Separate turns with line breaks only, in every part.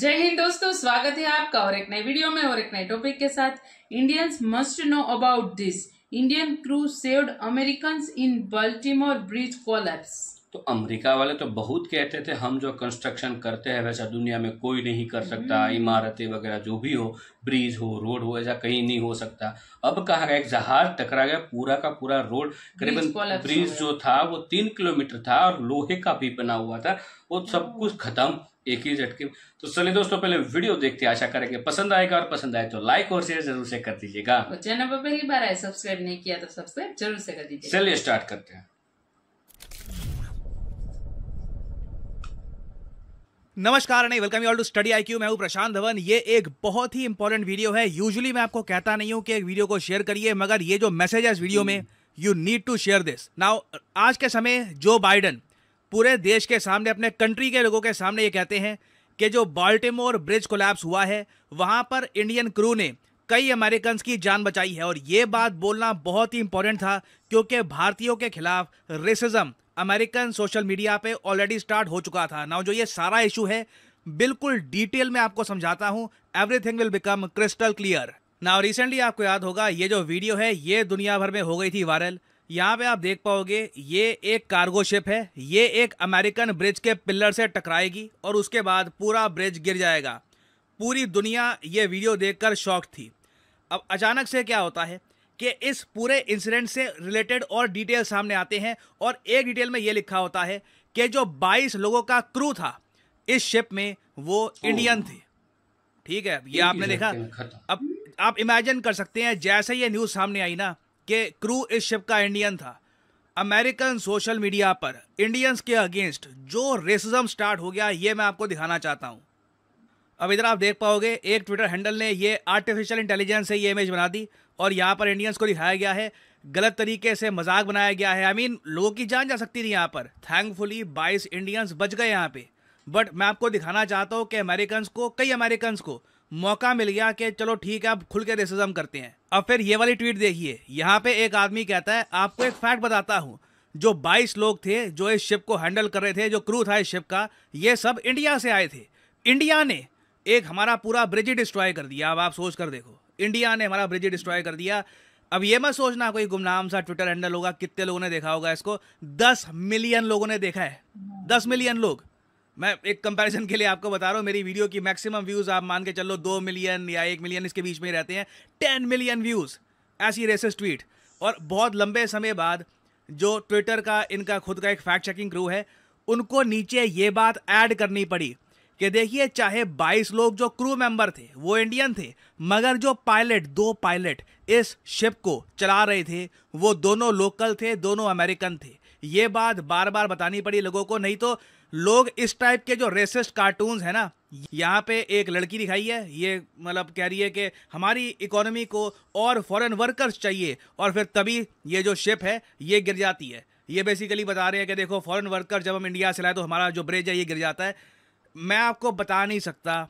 जय हिंद दोस्तों स्वागत है आपका और एक नए वीडियो में और एक नए टॉपिक के साथ Indians must know about this Indian crew saved American in Baltimore bridge collapse तो अमेरिका वाले तो बहुत कहते थे हम जो कंस्ट्रक्शन करते हैं वैसा दुनिया में कोई नहीं कर सकता हम्म। इमारतें वगैरह जो भी हो ब्रिज हो रोड हो ऐसा कहीं नहीं हो सकता अब कहा गया एक जहाज टकरा गया पूरा का पूरा रोड करीबन ब्रिज जो था वो तीन किलोमीटर था और लोहे का भी बना हुआ था वो सब हाँ। कुछ खत्म एक ही झटके तो चलिए दोस्तों पहले वीडियो देखते आशा करेंगे पसंद आएगा और पसंद आए तो लाइक और शेयर जरूर से कर दीजिएगा चैनल पर पहली बार आए सब्सक्राइब नहीं किया तो सब्सक्राइब जरूर से कर दीजिए चलिए
स्टार्ट करते हैं नमस्कार नहीं welcome you all to Study I Q मैं हूं प्रशांत धवन ये एक बहुत ही इंपॉर्टेंट वीडियो है यूजुअली मैं आपको कहता नहीं हूं कि एक वीडियो को शेयर करिए मगर ये जो मैसेज है इस वीडियो में you need to share this now आज के समय जो बाइडन पूरे देश के सामने अपने कंट्री के लोगों के सामने ये कहते हैं कि जो बाल्टेमोर ब्रिज कोलैप्स हुआ है वहाँ पर इंडियन क्रू ने कई अमेरिकन की जान बचाई है और ये बात बोलना बहुत ही इंपॉर्टेंट था क्योंकि भारतीयों के खिलाफ रेसिज्म अमेरिकन सोशल मीडिया पे ऑलरेडी स्टार्ट हो चुका था नाउ जो ये सारा इशू है बिल्कुल डिटेल में आपको समझाता हूँ everything will become crystal clear now recently आपको याद होगा ये जो वीडियो है ये दुनिया भर में हो गई थी वायरल यहाँ पे आप देख पाओगे ये एक कार्गो शिप है ये एक अमेरिकन ब्रिज के पिलर से टकराएगी और उसके बाद पूरा ब्रिज गिर जाएगा पूरी दुनिया ये वीडियो देखकर शौक थी अब अचानक से क्या होता है कि इस पूरे इंसिडेंट से रिलेटेड और डिटेल सामने आते हैं और एक डिटेल में ये लिखा होता है कि जो 22 लोगों का क्रू था इस शिप में वो इंडियन थे ठीक है ये आपने देखा अब आप इमेजिन कर सकते हैं जैसे ये न्यूज़ सामने आई ना कि क्रू इस शिप का इंडियन था अमेरिकन सोशल मीडिया पर इंडियंस के अगेंस्ट जो रेसिज्म स्टार्ट हो गया ये मैं आपको दिखाना चाहता हूँ अब इधर आप देख पाओगे एक ट्विटर हैंडल ने ये आर्टिफिशियल इंटेलिजेंस से ये इमेज बना दी और यहाँ पर इंडियंस को दिखाया गया है गलत तरीके से मजाक बनाया गया है आई I मीन mean, लोगों की जान जा सकती थी यहाँ पर थैंकफुली बाईस इंडियंस बच गए यहाँ पे बट मैं आपको दिखाना चाहता हूँ कि अमेरिकन को कई अमेरिकन को मौका मिल गया कि चलो ठीक है अब खुल के रेसिज्म करते हैं अब फिर ये वाली ट्वीट देखिए यहाँ पे एक आदमी कहता है आपको एक फैक्ट बताता हूँ जो 22 लोग थे जो इस शिप को हैंडल कर रहे थे जो क्रू था इस शिप का ये सब इंडिया से आए थे इंडिया ने एक हमारा पूरा ब्रिज डिस्ट्रॉय कर दिया अब आप सोच कर देखो इंडिया ने हमारा ब्रिज डिस्ट्रॉय कर दिया अब ये मत सोचना कोई गुमनाम सा ट्विटर हैंडल होगा कितने लोगों ने देखा होगा इसको दस मिलियन लोगों ने देखा है दस मिलियन लोग मैं एक कंपैरिजन के लिए आपको बता रहा हूँ मेरी वीडियो की मैक्सिमम व्यूज़ आप मान के चलो दो मिलियन या एक मिलियन इसके बीच में रहते हैं टेन मिलियन व्यूज़ ऐसी रेसिस ट्वीट और बहुत लंबे समय बाद जो ट्विटर का इनका खुद का एक फैक्ट चेकिंग क्रू है उनको नीचे ये बात ऐड करनी पड़ी कि देखिए चाहे 22 लोग जो क्रू मेंबर थे वो इंडियन थे मगर जो पायलट दो पायलट इस शिप को चला रहे थे वो दोनों लोकल थे दोनों अमेरिकन थे ये बात बार बार बतानी पड़ी लोगों को नहीं तो लोग इस टाइप के जो रेसिस्ट कार्टून्स है ना यहाँ पे एक लड़की दिखाई है ये मतलब कह रही है कि हमारी इकोनॉमी को और फॉरेन वर्कर्स चाहिए और फिर तभी ये जो शिप है ये गिर जाती है ये बेसिकली बता रहे हैं कि देखो फॉरेन वर्कर जब हम इंडिया से लाए तो हमारा जो ब्रिज है ये गिर जाता है मैं आपको बता नहीं सकता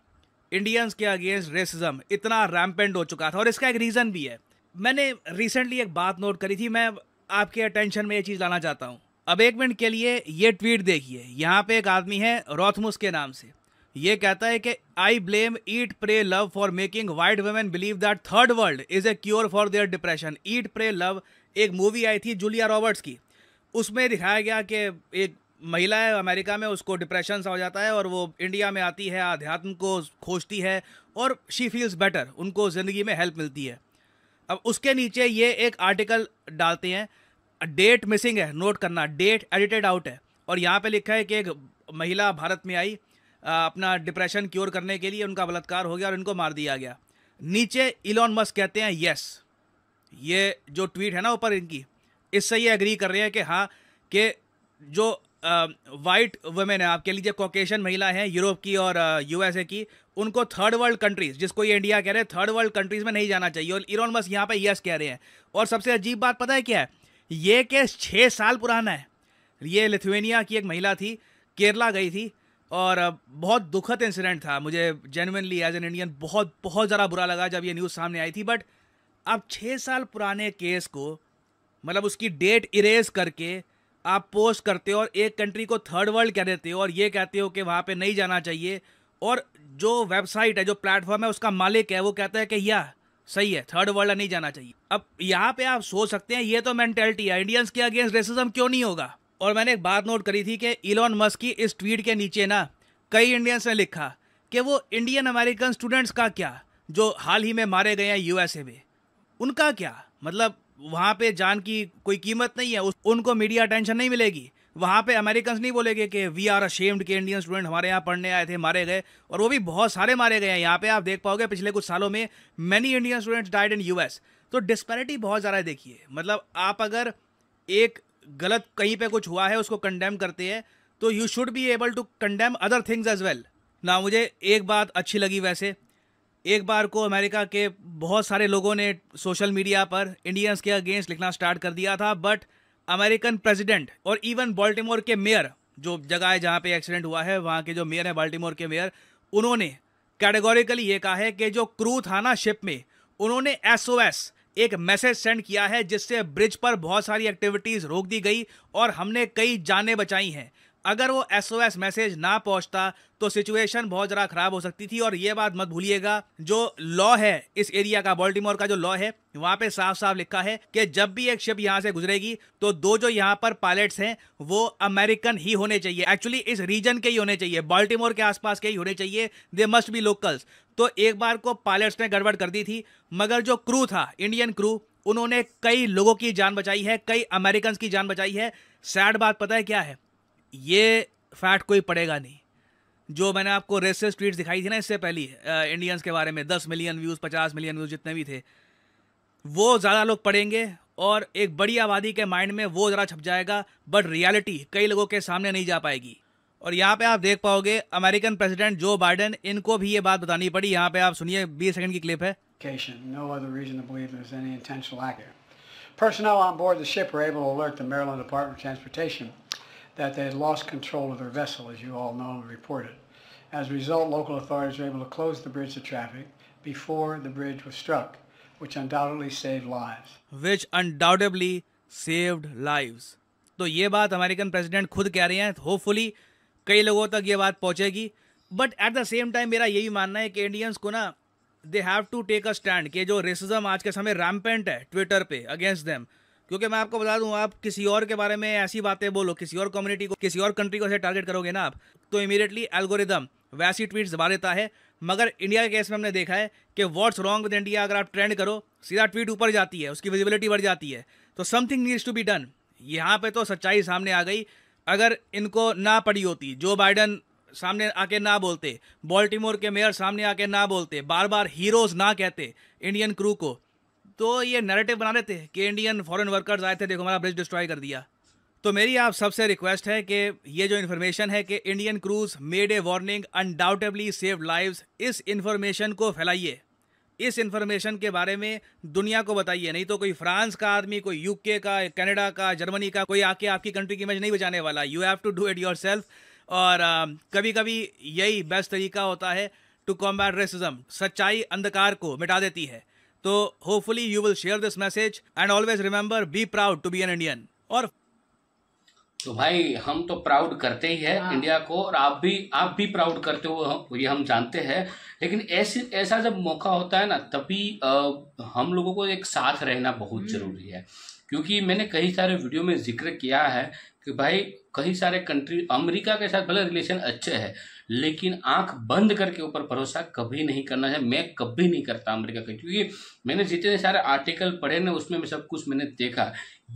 इंडियंस के अगेंस्ट रेसिज्म इतना रैम्पेंड हो चुका था और इसका एक रीज़न भी है मैंने रिसेंटली एक बात नोट करी थी मैं आपके अटेंशन में ये चीज़ लाना चाहता हूँ अब एक मिनट के लिए ये ट्वीट देखिए यहाँ पे एक आदमी है रोथमुस के नाम से ये कहता है कि I blame Eat Pray Love for making white women believe that third world is a cure for their depression Eat Pray Love एक मूवी आई थी जूलिया रॉबर्ट्स की उसमें दिखाया गया कि एक महिला है अमेरिका में उसको डिप्रेशन सा हो जाता है और वो इंडिया में आती है आध्यात्म को खोजती है और शी फील्स बेटर उनको ज़िंदगी में हेल्प मिलती है अब उसके नीचे ये एक आर्टिकल डालते हैं डेट मिसिंग है नोट करना डेट एडिटेड आउट है और यहाँ पे लिखा है कि एक महिला भारत में आई अपना डिप्रेशन क्योर करने के लिए उनका बलात्कार हो गया और इनको मार दिया गया नीचे इलॉन मस्क कहते हैं यस ये जो ट्वीट है ना ऊपर इनकी इससे ये एग्री कर रहे हैं कि हाँ कि जो वाइट वुमेन है आप कह लीजिए कॉकेशन महिला हैं यूरोप की और यूएसए की उनको थर्ड वर्ल्ड कंट्रीज जिसको ये इंडिया कह रहे हैं थर्ड वर्ल्ड कंट्रीज में नहीं जाना चाहिए और इलॉन मस्क यहाँ पे यस कह रहे हैं और सबसे अजीब बात पता है क्या है ये केस छः साल पुराना है ये लिथुनिया की एक महिला थी केरला गई थी और बहुत दुखद इंसिडेंट था मुझे जेनविनली एज एन इंडियन बहुत बहुत ज़्यादा बुरा लगा जब ये न्यूज़ सामने आई थी बट अब छः साल पुराने केस को मतलब उसकी डेट इरेज करके आप पोस्ट करते हो और एक कंट्री को थर्ड वर्ल्ड कह देते हो और ये कहते हो कि वहाँ पे नहीं जाना चाहिए और जो वेबसाइट है जो प्लेटफॉर्म है उसका मालिक है वो कहता है कि या सही है थर्ड वर्ल्ड नहीं जाना चाहिए अब यहाँ पे आप सोच सकते हैं ये तो मेंटेलिटी है इंडियंस के अगेंस्ट रेसिज्म क्यों नहीं होगा और मैंने एक बात नोट करी थी कि इलॉन मस्क की इस ट्वीट के नीचे ना कई इंडियंस ने लिखा कि वो इंडियन अमेरिकन स्टूडेंट्स का क्या जो हाल ही में मारे गए हैं यूएसए में उनका क्या मतलब वहाँ पे जान की कोई कीमत नहीं है उनको मीडिया अटेंशन नहीं मिलेगी वहाँ पे अमेरिकन नहीं बोलेंगे कि वी आर अशेम्ड के इंडियन स्टूडेंट हमारे यहाँ पढ़ने आए थे मारे गए और वो भी बहुत सारे मारे गए हैं यहाँ पे आप देख पाओगे पिछले कुछ सालों में many Indian students died in US तो डिस्पैरिटी बहुत ज़्यादा देखिए मतलब आप अगर एक गलत कहीं पे कुछ हुआ है उसको कंडेम करते हैं तो you should be able to condemn other things as well ना मुझे एक बात अच्छी लगी वैसे एक बार को अमेरिका के बहुत सारे लोगों ने सोशल मीडिया पर इंडियंस के अगेंस्ट लिखना स्टार्ट कर दिया था बट अमेरिकन प्रेसिडेंट और इवन बाल्टीमोर के मेयर जो जगह है जहाँ पे एक्सीडेंट हुआ है वहाँ के जो मेयर है बाल्टीमोर के मेयर उन्होंने कैटेगोरिकली ये कहा है कि जो क्रू था ना शिप में उन्होंने एस एक मैसेज सेंड किया है जिससे ब्रिज पर बहुत सारी एक्टिविटीज़ रोक दी गई और हमने कई जानें बचाई हैं अगर वो एसओएस मैसेज ना पहुंचता तो सिचुएशन बहुत ज़रा ख़राब हो सकती थी और ये बात मत भूलिएगा जो लॉ है इस एरिया का बॉल्टीमोर का जो लॉ है वहाँ पे साफ साफ लिखा है कि जब भी एक शिप यहाँ से गुजरेगी तो दो जो यहाँ पर पायलट्स हैं वो अमेरिकन ही होने चाहिए एक्चुअली इस रीजन के ही होने चाहिए बॉल्टीमोर के आसपास के ही होने चाहिए दे मस्ट बी लोकल्स तो एक बार को पायलट्स ने गड़बड़ कर दी थी मगर जो क्रू था इंडियन क्रू उन्होंने कई लोगों की जान बचाई है कई अमेरिकन की जान बचाई है सैड बात पता है क्या है ये फैट कोई पड़ेगा नहीं जो मैंने आपको रेसेस ट्वीट दिखाई थी ना इससे पहले इंडियंस के बारे में दस मिलियन व्यूज़ पचास मिलियन व्यूज़ जितने भी थे वो ज़्यादा लोग पढ़ेंगे और एक बड़ी आबादी के माइंड में वो ज़रा छप जाएगा बट रियलिटी कई लोगों के सामने नहीं जा पाएगी और यहाँ पे आप देख पाओगे अमेरिकन प्रेसिडेंट जो बाइडेन इनको भी ये बात बतानी पड़ी यहाँ पे आप सुनिए 20 सेकंड की क्लिप है Personnel on board the ship were able to alert the Maryland Department of Transportation
that they had lost control of their vessel, as you all know and reported. As a result, local authorities were able to close the bridge to traffic before the bridge was struck, which undoubtedly saved lives.
Which undoubtedly saved lives. तो ये बात American president खुद कह रहे हैं hopefully कई लोगों तक ये बात पहुंचेगी but at the same time मेरा ये भी मानना है कि इंडियंस को ना they have to take a stand कि जो रेसिज्म आज के समय रैम्पेंट है ट्विटर पे अगेंस्ट देम क्योंकि मैं आपको बता दूं आप किसी और के बारे में ऐसी बातें बोलो किसी और कम्युनिटी को किसी और कंट्री को ऐसे टारगेट करोगे ना आप तो इमीडिएटली एल्गोरिदम वैसी ट्वीट्स दबा देता है मगर इंडिया के केस में हमने देखा है कि व्हाट्स रॉन्ग विद इंडिया अगर आप ट्रेंड करो सीधा ट्वीट ऊपर जाती है उसकी विजिबिलिटी बढ़ जाती है तो something needs to be done यहाँ पे तो सच्चाई सामने आ गई अगर इनको ना पड़ी होती जो बाइडन सामने आके ना बोलते बॉल्टीमोर के मेयर सामने आके ना बोलते बार बार हीरोज़ ना कहते इंडियन क्रू को तो ये नैरेटिव बना रहे थे कि इंडियन फॉरेन वर्कर्स आए थे देखो हमारा ब्रिज डिस्ट्रॉय कर दिया तो मेरी आप सबसे रिक्वेस्ट है कि ये जो इन्फॉर्मेशन है कि Indian crews made a warning undoubtedly save lives इस इन्फॉर्मेशन को फैलाइए इस इन्फॉर्मेशन के बारे में दुनिया को बताइए नहीं तो कोई फ्रांस का आदमी कोई यूके का कनाडा का जर्मनी का कोई आके आपकी कंट्री की इमेज नहीं बचाने वाला you have to do it yourself और कभी कभी यही बेस्ट तरीका होता है टू कॉम्बैट रेसिज्म सच्चाई अंधकार को मिटा देती है तो hopefully you will share this message and always remember be proud to be an Indian और तो भाई हम
तो प्राउड करते ही है हाँ। इंडिया को और आप भी आप भी प्राउड करते हो ये हम जानते हैं लेकिन ऐसे ऐसा जब मौका होता है ना तभी हम लोगों को एक साथ रहना बहुत हम्म। ज़रूरी है क्योंकि मैंने कई सारे वीडियो में जिक्र किया है कि भाई कई सारे कंट्री अमेरिका के साथ भले रिलेशन अच्छे है लेकिन आंख बंद करके ऊपर भरोसा कभी नहीं करना है मैं कभी नहीं करता अमेरिका का क्योंकि मैंने जितने सारे आर्टिकल पढ़े ना उसमें मैं सब कुछ मैंने देखा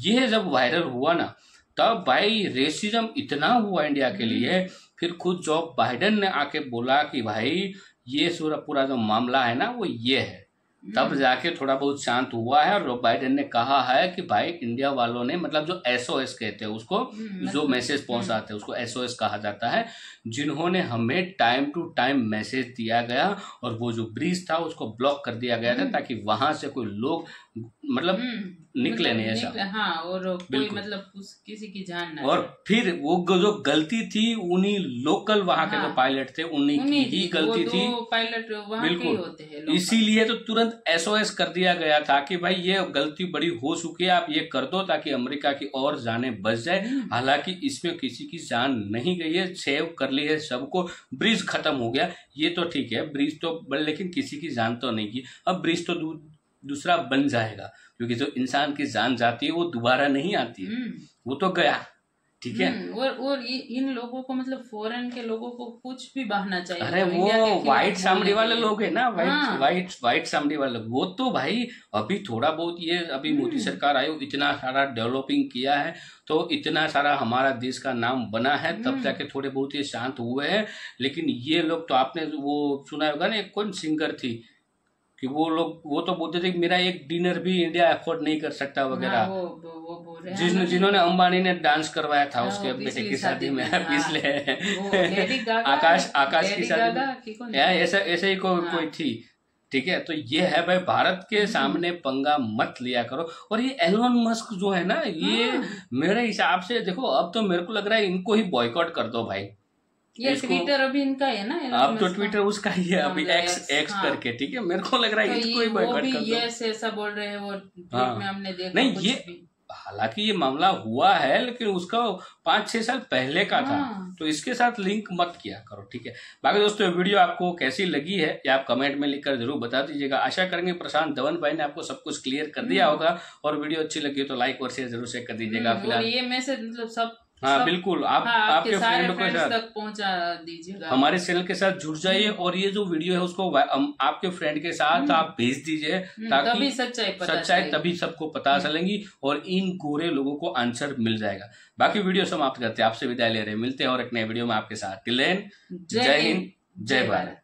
ये जब वायरल हुआ ना तब भाई रेसिज्म इतना हुआ इंडिया के लिए फिर खुद जो बाइडन ने आके बोला कि भाई ये सूरा पूरा जो मामला है ना वो ये है तब हम्म। जाके थोड़ा बहुत शांत हुआ है और बाइडेन ने कहा है कि भाई इंडिया वालों ने मतलब जो एस कहते हैं उसको हम्म, मतलब जो मैसेज पहुंचाते हैं उसको एस कहा जाता है जिन्होंने हमें टाइम टू टाइम मैसेज दिया गया और वो जो ब्रिज था उसको ब्लॉक कर दिया गया था हम्म। ताकि वहां से कोई लोग मतलब निकले मतलब नहीं ऐसा हाँ और कोई मतलब किसी की जान ना और फिर वो जो गलती थी उन्हीं लोकल वहां के जो हाँ। पायलट थे उन्हीं की ही गलती थी पायलट वहां बिल्कुल इसीलिए तो तुरंत एसओएस कर दिया गया था कि भाई ये गलती बड़ी हो चुकी है आप ये कर दो ताकि अमेरिका की और जाने बच जाए हम्म। हालांकि इसमें किसी की जान नहीं गई है सेव कर ली है सबको ब्रिज खत्म हो गया ये तो ठीक है ब्रिज तो लेकिन किसी की जान तो नहीं गई अब ब्रिज तो दूसरा बन जाएगा क्योंकि जो इंसान की जान जाती है वो दोबारा नहीं आती है हम्म। वो तो गया ठीक है हम्म, और और इन लोगों को मतलब फॉरेन के लोगों को कुछ भी बहाना चाहिए अरे वो व्हाइट सामड़ी हाँ। वाले लोग है ना व्हाइट व्हाइट व्हाइट सामड़ी वाले वो तो भाई अभी थोड़ा बहुत ये अभी हम्म। मोदी सरकार आयो इतना सारा डेवलपिंग किया है तो इतना सारा हमारा देश का नाम बना है तब जाके थोड़े बहुत ये शांत हुए हैं लेकिन ये लोग तो आपने वो सुना होगा ना एक कौन सिंगर थी कि वो लोग वो तो बोलते थे कि मेरा एक डिनर भी इंडिया अफोर्ड नहीं कर सकता हाँ, वगैरह वो, वो, वो जिन हाँ। जिन्होंने अंबानी ने डांस करवाया था हाँ, उसके बेटे की शादी में पिछले आकाश आकाश की शादी ऐसा ऐसे ही कोई कोई थी ठीक है तो ये है भाई भारत के हम्म। सामने पंगा मत लिया करो और ये एलोन मस्क जो है ना ये मेरे हिसाब से देखो अब तो मेरे को लग रहा है इनको ही बॉयकॉट कर दो भाई ये ट्विटर अभी इनका है ना अब तो ट्विटर उसका ही है अभी एक्स हाँ, एक्स हाँ। करके ठीक है मेरे को लग रहा है तो इसको ही बॉयकॉट कर दो यस ऐसा बोल रहे हैं वो हाँ। में हमने देखा नहीं ये हालांकि ये मामला हुआ है लेकिन उसका पांच छह साल पहले का था हाँ। तो इसके साथ लिंक मत किया करो ठीक है बाकी दोस्तों वीडियो आपको कैसी लगी है या आप कमेंट में लिखकर जरूर बता दीजिएगा आशा करेंगे प्रशांत धवन भाई ने आपको सब कुछ क्लियर कर दिया हम्म। होगा और वीडियो अच्छी लगी तो लाइक और शेयर जरूर से कर दीजिएगा हम्म, फिलहाल ये मैसेज मतलब सब
हाँ बिल्कुल
आप हाँ, आपके फ्रेंड के साथ तक पहुंचा दीजिएगा हमारे चैनल के साथ जुड़ जाइए हम्म। और ये जो वीडियो है उसको आपके फ्रेंड के साथ हम्म। आप भेज दीजिए हम्म, ताकि तभी सच्चाई पता सच्चाई तभी सबको पता चलेंगी और इन गोरे लोगों को आंसर मिल जाएगा बाकी वीडियो समाप्त करते हैं आपसे विदाई ले रहे मिलते हैं और एक नए वीडियो में आपके साथ जय हिंद जय भारत